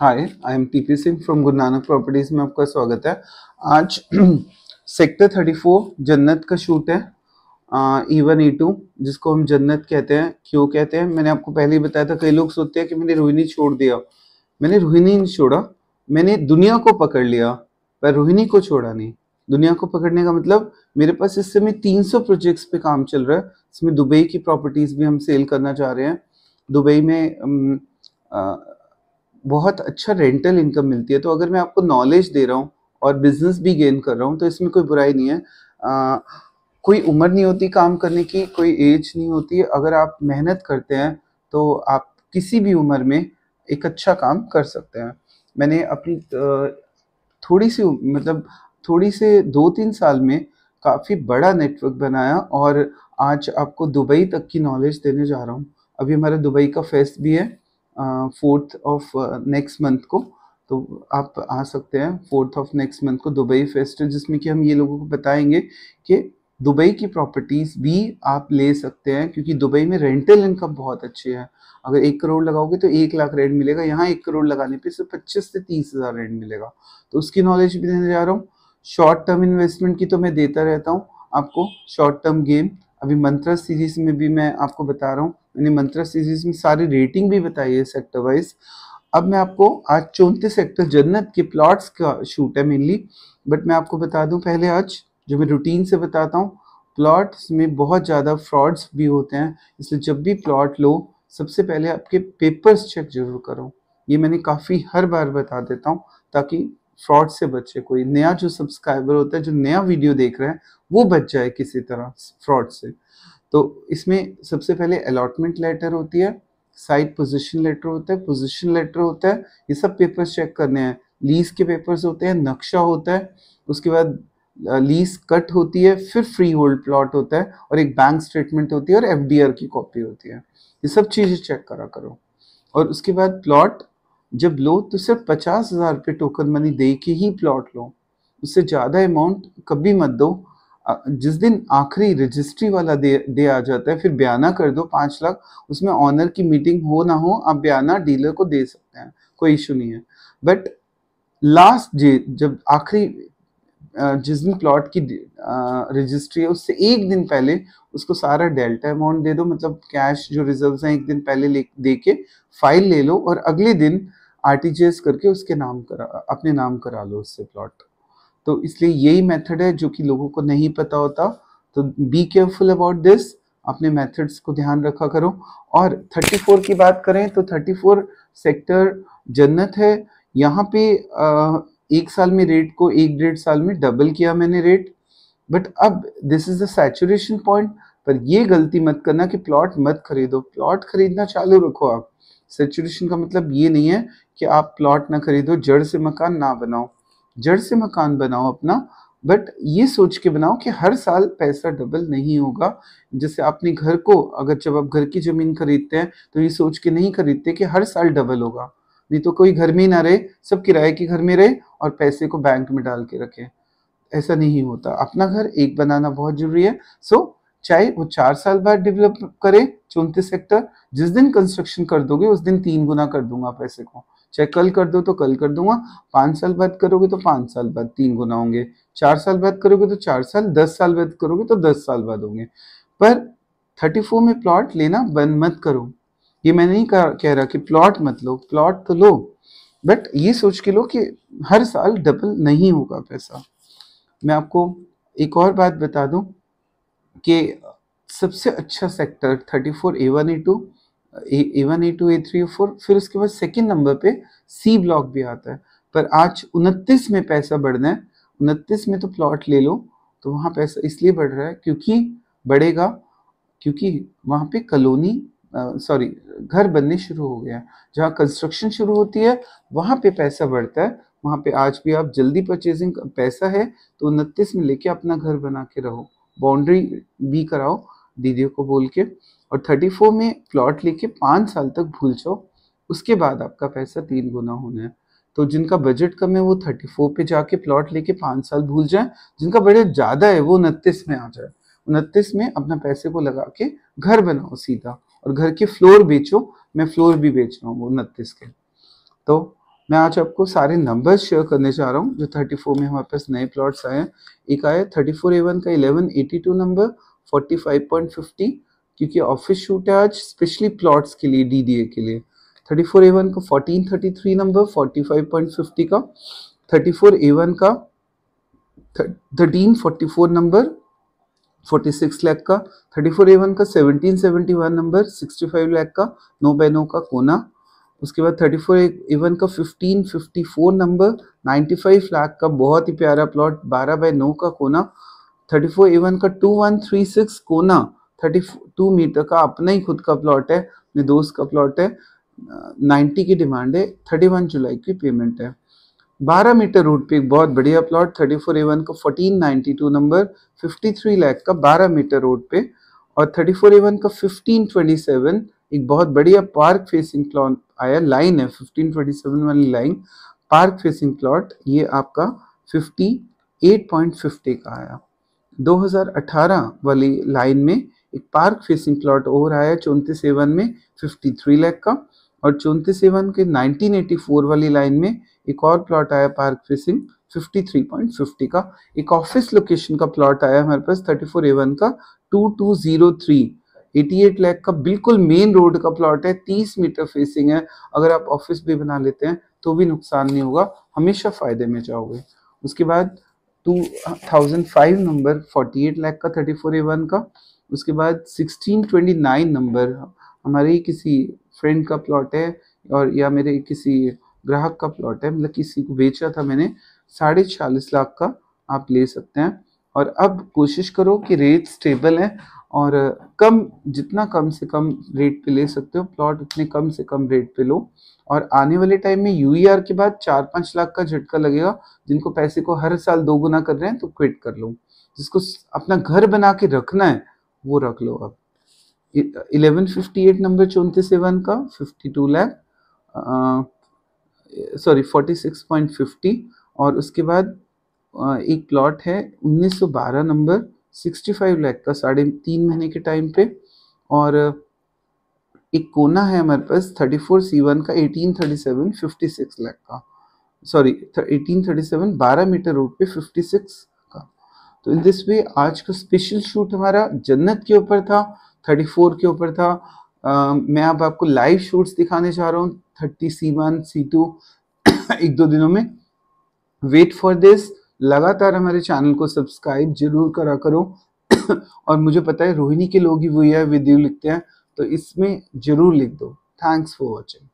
hi I am P P Singh from Guru Nanak properties में आपका स्वागत है आज सेक्टर 34 जन्नत का शूट है ई वन ई टू जिसको हम जन्नत कहते हैं क्यों कहते हैं मैंने आपको पहले ही बताया था कई लोग सोचते हैं कि मैंने रोहिणी छोड़ दिया मैंने रोहिणी नहीं छोड़ा मैंने दुनिया को पकड़ लिया पर रोहिणी को छोड़ा नहीं दुनिया को पकड़ने का मतलब मेरे पास इस समय सौ प्रोजेक्ट्स पे काम चल रहा है इसमें दुबई की प्रॉपर्टीज़ भी हम सेल करना चाह रहे हैं दुबई में आ, बहुत अच्छा रेंटल इनकम मिलती है तो अगर मैं आपको नॉलेज दे रहा हूँ और बिजनेस भी गेन कर रहा हूँ तो इसमें कोई बुराई नहीं है आ, कोई उम्र नहीं होती काम करने की कोई एज नहीं होती अगर आप मेहनत करते हैं तो आप किसी भी उम्र में एक अच्छा काम कर सकते हैं मैंने अपनी थोड़ी सी मतलब थोड़ी से दो तीन साल में काफ़ी बड़ा नेटवर्क बनाया और आज आपको दुबई तक की नॉलेज देने जा रहा हूँ अभी हमारा दुबई का फेस्ट भी है फोर्थ ऑफ नेक्स्ट मंथ को तो आप आ सकते हैं फोर्थ ऑफ नेक्स्ट मंथ को दुबई फेस्ट जिसमें कि हम ये लोगों को बताएंगे कि दुबई की प्रॉपर्टीज़ भी आप ले सकते हैं क्योंकि दुबई में रेंटल इनकम बहुत अच्छी है अगर एक करोड़ लगाओगे तो एक लाख रेंट मिलेगा यहाँ एक करोड़ लगाने पे सिर्फ पच्चीस से तीस हज़ार रेंट मिलेगा तो उसकी नॉलेज भी देने जा रहा हूँ शॉर्ट टर्म इन्वेस्टमेंट की तो मैं देता रहता हूँ आपको शॉर्ट टर्म गेम अभी मंत्रा सीरीज में भी मैं आपको बता रहा हूँ मैंने मंत्रा सीरीज में सारी रेटिंग भी बताई है सेक्टर वाइज अब मैं आपको आज चौंतीस सेक्टर जन्नत के प्लॉट्स का शूट है मेनली बट मैं आपको बता दूँ पहले आज जो मैं रूटीन से बताता हूँ प्लॉट्स में बहुत ज़्यादा फ्रॉड्स भी होते हैं इसलिए जब भी प्लॉट लो सबसे पहले आपके पेपर्स चेक जरूर करो ये मैंने काफ़ी हर बार बता देता हूँ ताकि फ्रॉड से बचे कोई नया जो सब्सक्राइबर होता है जो नया वीडियो देख रहा है वो बच जाए किसी तरह फ्रॉड से तो इसमें सबसे पहले अलॉटमेंट लेटर होती है साइट पोजीशन लेटर होता है पोजीशन लेटर होता है ये सब पेपर्स चेक करने हैं लीज के पेपर्स होते हैं नक्शा होता है उसके बाद लीज कट होती है फिर फ्री होल्ड प्लॉट होता है और एक बैंक स्टेटमेंट होती है और एफ की कॉपी होती है ये सब चीज़ें चेक करा करो और उसके बाद प्लॉट जब लो तो सिर्फ पचास हज़ार रुपये टोकन मनी दे के ही प्लॉट लो उससे ज़्यादा अमाउंट कभी मत दो जिस दिन आखिरी रजिस्ट्री वाला दे दे आ जाता है फिर बयाना कर दो पाँच लाख उसमें ऑनर की मीटिंग हो ना हो आप बयाना डीलर को दे सकते हैं कोई इशू नहीं है बट लास्ट डे जब आखिरी जिस दिन प्लॉट की रजिस्ट्री है उससे एक दिन पहले उसको सारा डेल्टा अमाउंट दे दो मतलब कैश जो रिजर्व्स हैं एक दिन पहले ले दे के फाइल ले लो और अगले दिन आर करके उसके नाम करा अपने नाम करा लो उससे प्लॉट तो इसलिए यही मेथड है जो कि लोगों को नहीं पता होता तो बी केयरफुल अबाउट दिस अपने मेथड्स को ध्यान रखा करो और 34 की बात करें तो 34 सेक्टर जन्नत है यहाँ पे एक साल में रेट को एक डेढ़ साल में डबल किया मैंने रेट बट अब this is a saturation point पर ये गलती मत करना कि प्लॉट मत खरीदो प्लॉट खरीदना चालू रखो आप सेचुरेशन का मतलब ये नहीं है कि आप प्लॉट ना खरीदो जड़ से मकान ना बनाओ जड़ से मकान बनाओ अपना बट ये सोच के बनाओ कि हर साल पैसा डबल नहीं होगा जैसे अपने घर को अगर जब आप घर की ज़मीन खरीदते हैं तो ये सोच के नहीं खरीदते कि हर साल डबल होगा नहीं तो कोई घर में ही ना रहे सब किराए के घर में रहे और पैसे को बैंक में डाल के रखे ऐसा नहीं होता अपना घर एक बनाना बहुत ज़रूरी है सो so, चाहे वो चार साल बाद डेवलप करे चौंतीस सेक्टर जिस दिन कंस्ट्रक्शन कर दोगे उस दिन तीन गुना कर दूंगा पैसे को चाहे कल कर दो तो कल कर दूंगा पांच साल बाद करोगे तो पांच साल बाद तीन गुना होंगे चार साल बाद करोगे तो चार साल दस साल बाद करोगे तो दस साल बाद होंगे पर थर्टी फोर में प्लॉट लेना बंद मत करो ये मैं नहीं कह रहा कि प्लॉट मत लो प्लॉट तो लो बट ये सोच के लो कि हर साल डबल नहीं होगा पैसा मैं आपको एक और बात बता दूं के सबसे अच्छा sector thirty four A one A two A one A two A three A four फिर उसके बाद सेकेंड नंबर पे सी ब्लॉक भी आता है पर आज उनतीस में पैसा बढ़ना है उनतीस में तो प्लॉट ले लो तो वहाँ पैसा इसलिए बढ़ रहा है क्योंकि बढ़ेगा क्योंकि वहाँ पे कलोनी सॉरी घर बनने शुरू हो गया है जहाँ कंस्ट्रक्शन शुरू होती है वहाँ पे पैसा बढ़ता है वहाँ पे आज भी आप जल्दी परचेजिंग पैसा है तो उनतीस में लेके अपना घर बना के रहो बाउंड्री बी कराओ दीदी को बोल के और 34 में प्लॉट लेके पाँच साल तक भूल जाओ उसके बाद आपका पैसा तीन गुना होना है तो जिनका बजट कम है वो 34 पे जाके प्लॉट लेके पाँच साल भूल जाए जिनका बजट ज़्यादा है वो उनतीस में आ जाए उनतीस में अपना पैसे को लगा के घर बनाओ सीधा और घर के फ्लोर बेचो मैं फ्लोर भी बेच रहा हूँ वो उनतीस के तो मैं आज आपको सारे नंबर्स शेयर करने जा रहा हूँ जो 34 में हमारे पास नए प्लॉट्स आए हैं एक आया थर्टी फोर का वन का 1182 नंबर 45.50 क्योंकि ऑफिस शूट है आज स्पेशली प्लॉट्स के लिए ए के लिए थर्टी फोर एवन का 1433 नंबर 45.50 का थर्टी फोर एवन का 1344 नंबर 46 लाख का 34A1 का 1771 नंबर 65 लाख का नो बाय नो का कोना उसके बाद थर्टी फोर इवन का fifteen fifty four number ninety five lakh का बहुत ही प्यारा प्लॉट बारह बाय नौ का कोना थर्टी फोर इवन का टू वन थ्री सिक्स कोना थर्टी टू मीटर का अपना ही खुद का प्लॉट है अपने दोस्त का प्लॉट है नाइन्टी की डिमांड है थर्टी वन जुलाई की पेमेंट है बारह मीटर रूट पे एक बहुत बढ़िया प्लॉट थर्टी फोर एवन का fourteen ninety two number fifty three lakh का बारह मीटर रोड पे और थर्टी फोर एवन का फिफ्टीन ट्वेंटी सेवन एक बहुत बढ़िया पार्क फेसिंग प्लॉट आया लाइन है 1527 वाली लाइन पार्क फेसिंग प्लॉट ये आपका 58.50 का आया 2018 वाली लाइन में एक पार्क फेसिंग प्लॉट और आया चौंतीस सेवन में 53 लाख का और चौंतीस सेवन के 1984 वाली लाइन में एक और प्लॉट आया पार्क फेसिंग 53.50 का एक ऑफिस लोकेशन का प्लॉट आया हमारे पास 34 ए वन का 2203 88 लाख का बिल्कुल मेन रोड का प्लॉट है 30 मीटर फेसिंग है अगर आप ऑफिस भी बना लेते हैं तो भी नुकसान नहीं होगा हमेशा फायदे में जाओगे उसके बाद 2005 नंबर 48 लाख का 34 ए वन का उसके बाद 1629 नंबर हमारे ही किसी फ्रेंड का प्लॉट है और या मेरे किसी ग्राहक का प्लॉट है मतलब किसी को बेचा था मैंने साढ़े चालीस लाख का आप ले सकते हैं और अब कोशिश करो कि रेट स्टेबल है और कम जितना कम से कम रेट पे ले सकते हो प्लॉट उतने कम से कम रेट पे लो और आने वाले टाइम में यू e के बाद चार पाँच लाख का झटका लगेगा जिनको पैसे को हर साल दो गुना कर रहे हैं तो क्विट कर लो जिसको अपना घर बना के रखना है वो रख लो आप एट नंबर चौंतीस सेवन का fifty two lakh sorry forty six point fifty और उसके बाद uh, एक प्लॉट है उन्नीस सौ बारह नंबर सिक्सटी फाइव लैख का साढ़े तीन महीने के टाइम पे और एक कोना है हमारे पास थर्टी फोर सी वन का eighteen thirty seven fifty six lakh का सॉरी एटीन थर्टी सेवन बारह मीटर रोड पे फिफ्टी सिक्स का तो इन दिस वे आज का स्पेशल शूट हमारा जन्नत के ऊपर था थर्टी फोर के ऊपर था Uh, मैं अब आपको लाइव शूट्स दिखाने जा रहा हूँ thirty C one C two एक दो दिनों में वेट फॉर दिस लगातार हमारे चैनल को सब्सक्राइब जरूर करा करो और मुझे पता है रोहिणी के लोग ही वो यह वीडियो लिखते हैं तो इसमें जरूर लिख दो थैंक्स फॉर वॉचिंग